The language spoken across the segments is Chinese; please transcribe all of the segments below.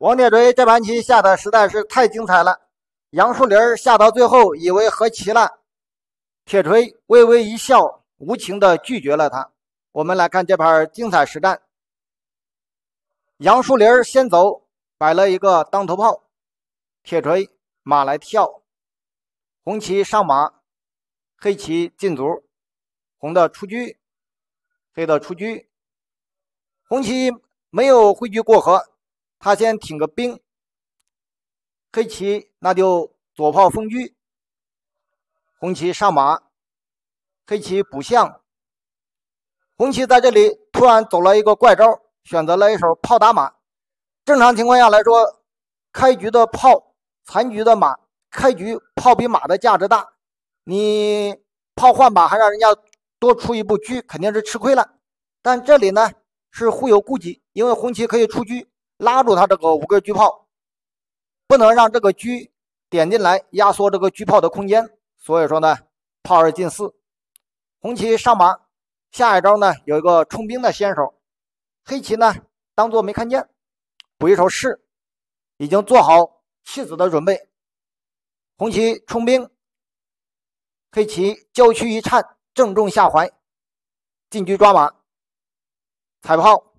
王铁锤这盘棋下的实在是太精彩了。杨树林下到最后以为和棋了，铁锤微微一笑，无情的拒绝了他。我们来看这盘精彩实战。杨树林先走，摆了一个当头炮。铁锤马来跳，红棋上马，黑棋进卒，红的出车，黑的出车，红棋没有挥聚过河。他先挺个兵，黑棋那就左炮封车，红棋上马，黑棋补象，红棋在这里突然走了一个怪招，选择了一手炮打马。正常情况下来说，开局的炮，残局的马，开局炮比马的价值大，你炮换马还让人家多出一步车，肯定是吃亏了。但这里呢是互有顾忌，因为红棋可以出车。拉住他这个五根狙炮，不能让这个狙点进来压缩这个狙炮的空间。所以说呢，炮二进四，红旗上马。下一招呢有一个冲兵的先手，黑棋呢当做没看见，补一手士，已经做好弃子的准备。红旗冲兵，黑棋交区一颤，正中下怀，进车抓马，踩炮，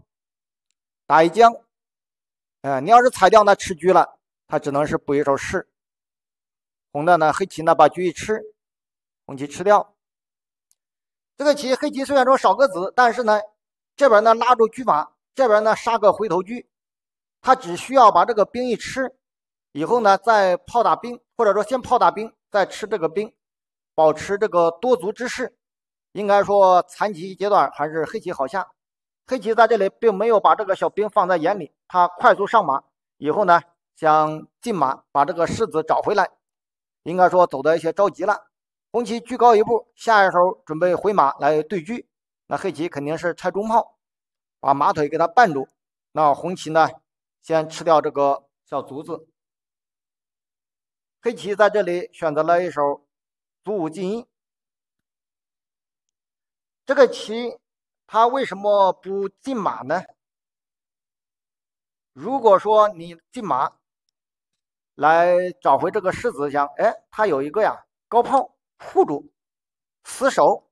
打一将。哎，你要是踩掉那吃车了，他只能是补一手士。红的呢，黑棋呢把车一吃，红棋吃掉这个棋。黑棋虽然说少个子，但是呢，这边呢拉住车马，这边呢杀个回头车，他只需要把这个兵一吃，以后呢再炮打兵，或者说先炮打兵再吃这个兵，保持这个多足之势。应该说残棋阶段还是黑棋好下。黑棋在这里并没有把这个小兵放在眼里。他快速上马以后呢，想进马把这个士子找回来，应该说走的一些着急了。红旗居高一步，下一手准备回马来对车，那黑棋肯定是拆中炮，把马腿给他绊住。那红旗呢，先吃掉这个小卒子。黑棋在这里选择了一手卒五进一，这个棋他为什么不进马呢？如果说你进马来找回这个士子，将，哎，他有一个呀高炮护住死守，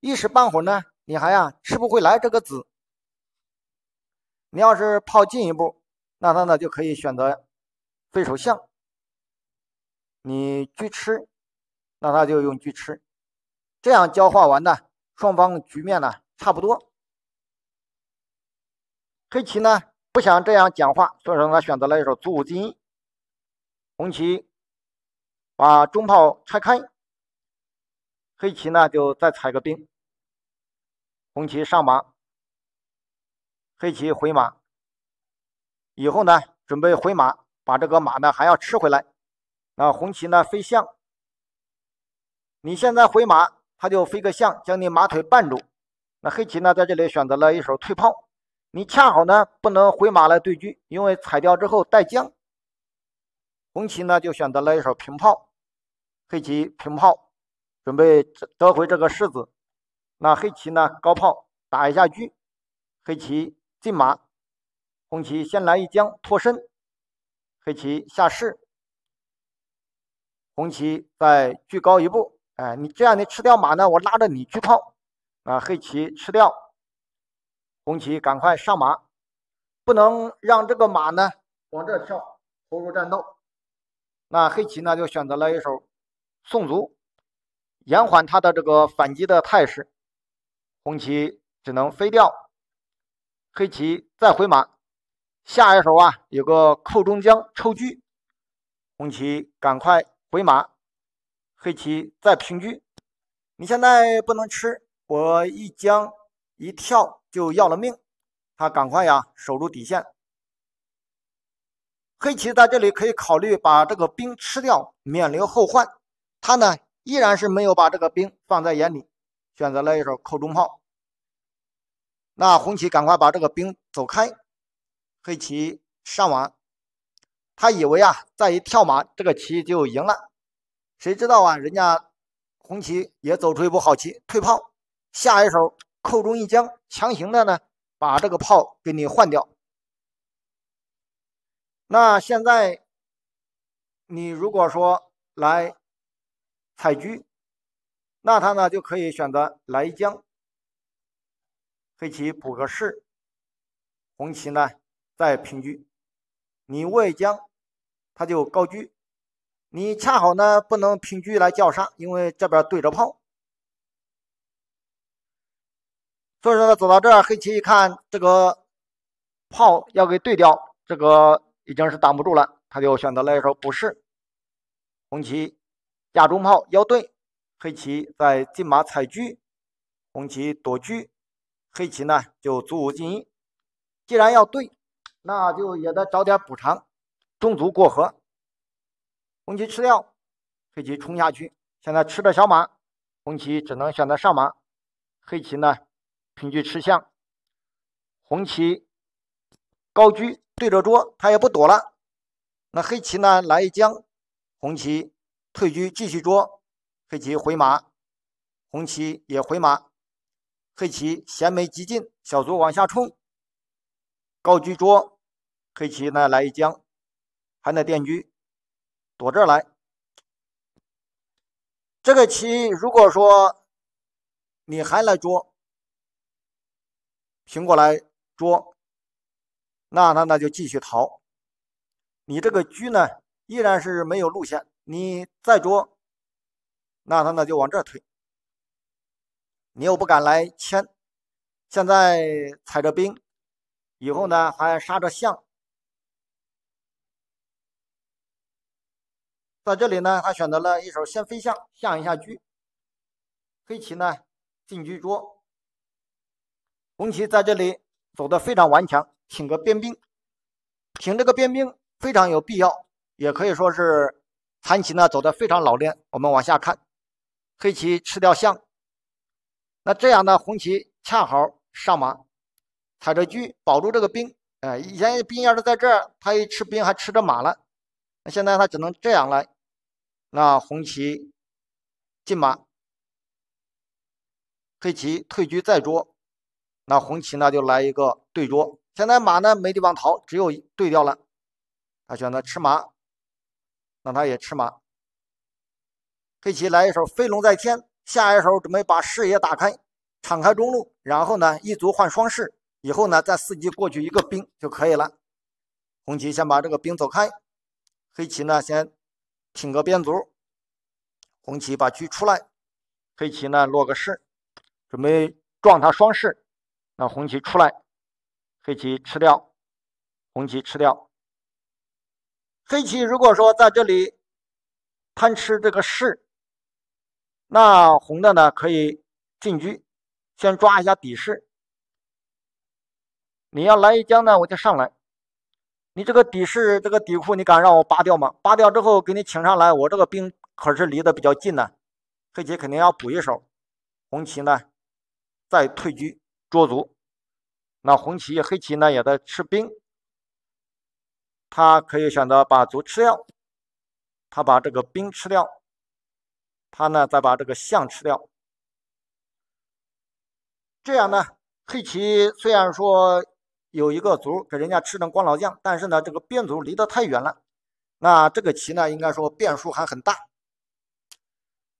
一时半会儿呢你还呀吃不回来这个子。你要是炮进一步，那他呢就可以选择飞手象。你拒吃，那他就用拒吃，这样交换完呢，双方局面呢差不多。黑棋呢？不想这样讲话，所以说他选择了一手卒五进一。红旗把中炮拆开，黑棋呢就再踩个兵。红旗上马，黑棋回马。以后呢准备回马，把这个马呢还要吃回来。那红旗呢飞象，你现在回马，他就飞个象将你马腿绊住。那黑棋呢在这里选择了一手退炮。你恰好呢不能回马来对车，因为踩掉之后带将。红棋呢就选择了一手平炮，黑棋平炮，准备得回这个士子。那黑棋呢高炮打一下车，黑棋进马，红棋先来一将脱身，黑棋下士，红棋再居高一步。哎，你这样你吃掉马呢，我拉着你去炮，啊，黑棋吃掉。红旗，赶快上马，不能让这个马呢往这跳，投入战斗。那黑棋呢，就选择了一手送卒，延缓他的这个反击的态势。红旗只能飞掉，黑棋再回马。下一手啊，有个扣中将抽车，红旗赶快回马，黑棋再平车。你现在不能吃，我一将一跳。就要了命，他赶快呀守住底线。黑棋在这里可以考虑把这个兵吃掉，免留后患。他呢依然是没有把这个兵放在眼里，选择了一手扣中炮。那红旗赶快把这个兵走开，黑棋上马，他以为啊再一跳马，这个棋就赢了。谁知道啊人家红旗也走出一步好棋，退炮下一手。扣中一将，强行的呢，把这个炮给你换掉。那现在，你如果说来采车，那他呢就可以选择来将。黑棋补个士，红棋呢再平车，你未将，他就高车。你恰好呢不能平车来叫杀，因为这边对着炮。所以说，走到这儿，黑棋一看，这个炮要给对掉，这个已经是挡不住了，他就选择了一手不是。红棋架中炮要对，黑棋在进马踩车，红棋躲车，黑棋呢就卒五进一。既然要对，那就也得找点补偿，中卒过河。红棋吃掉，黑棋冲下去。现在吃着小马，红棋只能选择上马，黑棋呢？平车吃象，红旗高居对着捉，他也不躲了。那黑棋呢来一将，红旗退居继续捉，黑棋回马，红旗也回马，黑棋衔枚急进，小卒往下冲，高居捉，黑棋呢来一将，还得垫车，躲这来。这个棋如果说你还来捉。平过来捉，那他那就继续逃。你这个车呢，依然是没有路线。你再捉，那他呢就往这推。你又不敢来牵，现在踩着兵，以后呢还杀着象。在这里呢，他选择了一手先飞象，象一下车，黑棋呢进车捉。红旗在这里走得非常顽强，请个边兵，请这个边兵非常有必要，也可以说是残棋呢，走得非常老练。我们往下看，黑棋吃掉象，那这样呢，红旗恰好上马踩着车保住这个兵。哎，以前兵要是在这儿，他一吃兵还吃着马了，那现在他只能这样来。那红旗进马，黑棋退车再捉。那红旗呢就来一个对捉，现在马呢没地方逃，只有对掉了。他选择吃马，那他也吃马。黑棋来一手飞龙在天，下一手准备把视野打开，敞开中路，然后呢一卒换双士，以后呢再四级过去一个兵就可以了。红旗先把这个兵走开，黑棋呢先挺个边卒，红旗把车出来，黑棋呢落个士，准备撞他双士。那红旗出来，黑棋吃掉，红旗吃掉。黑棋如果说在这里贪吃这个士，那红的呢可以进车，先抓一下底士。你要来一将呢，我就上来。你这个底士这个底库，你敢让我拔掉吗？拔掉之后给你请上来，我这个兵可是离得比较近呢。黑棋肯定要补一手，红旗呢再退车。捉卒，那红棋黑棋呢也在吃兵。他可以选择把卒吃掉，他把这个兵吃掉，他呢再把这个象吃掉。这样呢，黑棋虽然说有一个卒给人家吃成光老将，但是呢，这个边卒离得太远了。那这个棋呢，应该说变数还很大。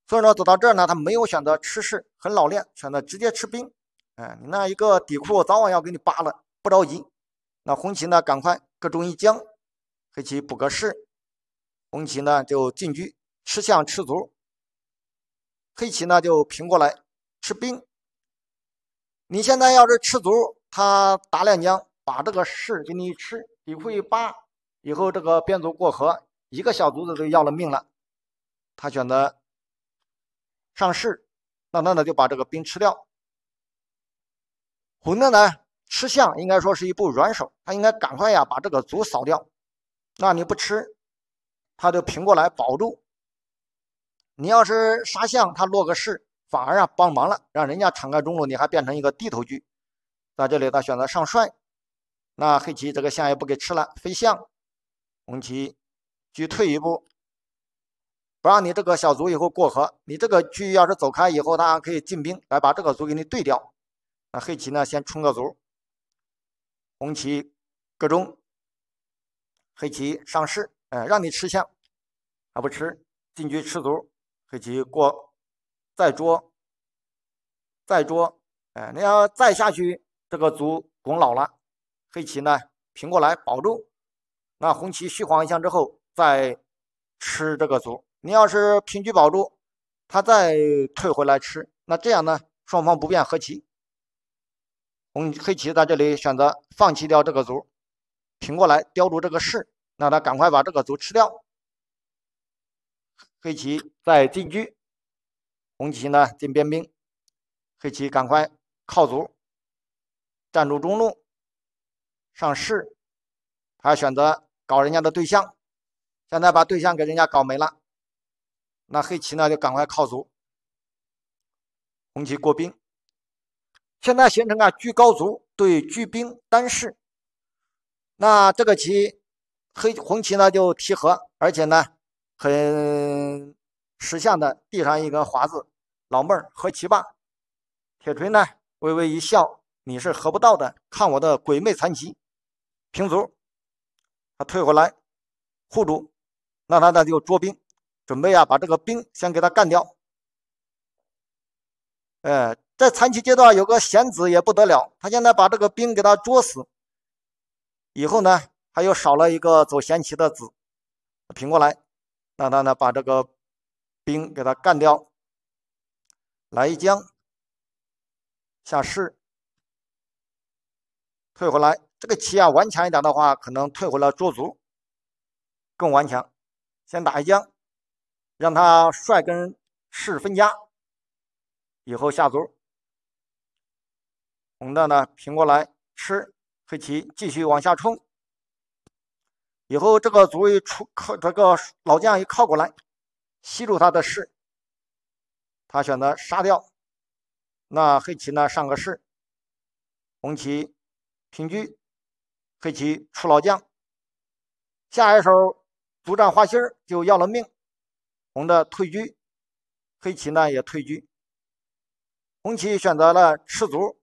所以说走到这儿呢，他没有选择吃士，很老练，选择直接吃兵。哎，你那一个底库早晚要给你扒了，不着急。那红棋呢，赶快各种一将，黑棋补个士，红棋呢就进居吃象吃卒，黑棋呢就平过来吃兵。你现在要是吃卒，他打两将，把这个士给你吃，底库一扒，以后这个边卒过河一个小卒子都要了命了。他选择上士，那那呢就把这个兵吃掉。红的呢，吃象应该说是一部软手，他应该赶快呀把这个卒扫掉。那你不吃，他就平过来保住。你要是杀象，他落个士，反而啊帮忙了，让人家敞开中路，你还变成一个低头局。在这里他选择上帅，那黑棋这个象也不给吃了，飞象。红棋车退一步，不让你这个小卒以后过河。你这个车要是走开以后，他可以进兵来把这个卒给你对掉。那黑棋呢，先冲个卒，红旗各中，黑棋上士，嗯，让你吃象，还不吃，进车吃卒，黑棋过，再捉，再捉，哎，你要再下去，这个卒拱老了，黑棋呢平过来保住，那红旗虚晃一象之后再吃这个卒，你要是平局保住，他再退回来吃，那这样呢，双方不便和棋。红黑棋在这里选择放弃掉这个卒，平过来叼住这个士，让他赶快把这个卒吃掉。黑棋在进车，红棋呢进边兵，黑棋赶快靠卒，占住中路，上士，他选择搞人家的对象，现在把对象给人家搞没了，那黑棋呢就赶快靠卒，红棋过兵。现在形成啊，居高卒对居兵单士，那这个棋黑红棋呢就提和，而且呢很识相的递上一个华子，老妹儿和棋吧。铁锤呢微微一笑，你是和不到的，看我的鬼魅残棋，平卒，他退回来，护住，那他呢就捉兵，准备啊把这个兵先给他干掉，呃，在残棋阶段有个闲子也不得了，他现在把这个兵给他捉死，以后呢，他又少了一个走闲棋的子，平过来，让他呢把这个兵给他干掉，来一将下士退回来，这个棋啊顽强一点的话，可能退回来捉卒更顽强，先打一将，让他帅跟士分家，以后下卒。红的呢，平过来吃，黑棋继续往下冲。以后这个卒一出，靠这个老将一靠过来，吸住他的士，他选择杀掉。那黑棋呢，上个士，红棋平车，黑棋出老将。下一手卒战花心就要了命，红的退车，黑棋呢也退车，红棋选择了吃卒。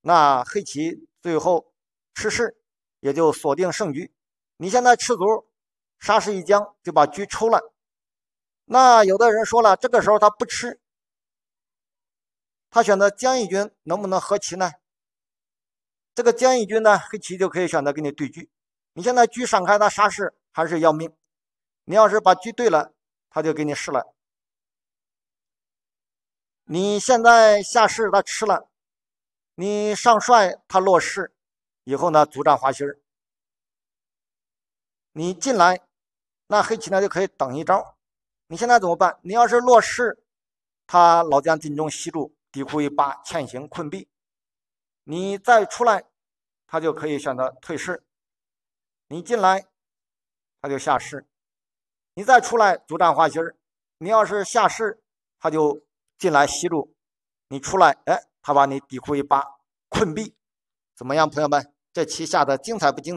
那黑棋最后吃士，也就锁定胜局。你现在吃卒，杀士一将就把车抽了。那有的人说了，这个时候他不吃，他选择将一军，能不能和棋呢？这个将一军呢，黑棋就可以选择给你对车。你现在车闪开，他杀士还是要命。你要是把车对了，他就给你士了。你现在下士，他吃了。你上帅他落士，以后呢，卒占花心儿。你进来，那黑棋呢就可以等一招。你现在怎么办？你要是落士，他老将进中吸住底库一八，欠行困毙。你再出来，他就可以选择退士。你进来，他就下士。你再出来，卒占花心儿。你要是下士，他就进来吸住。你出来，哎。他把你底裤一扒，困毙，怎么样，朋友们？这棋下的精彩不精彩？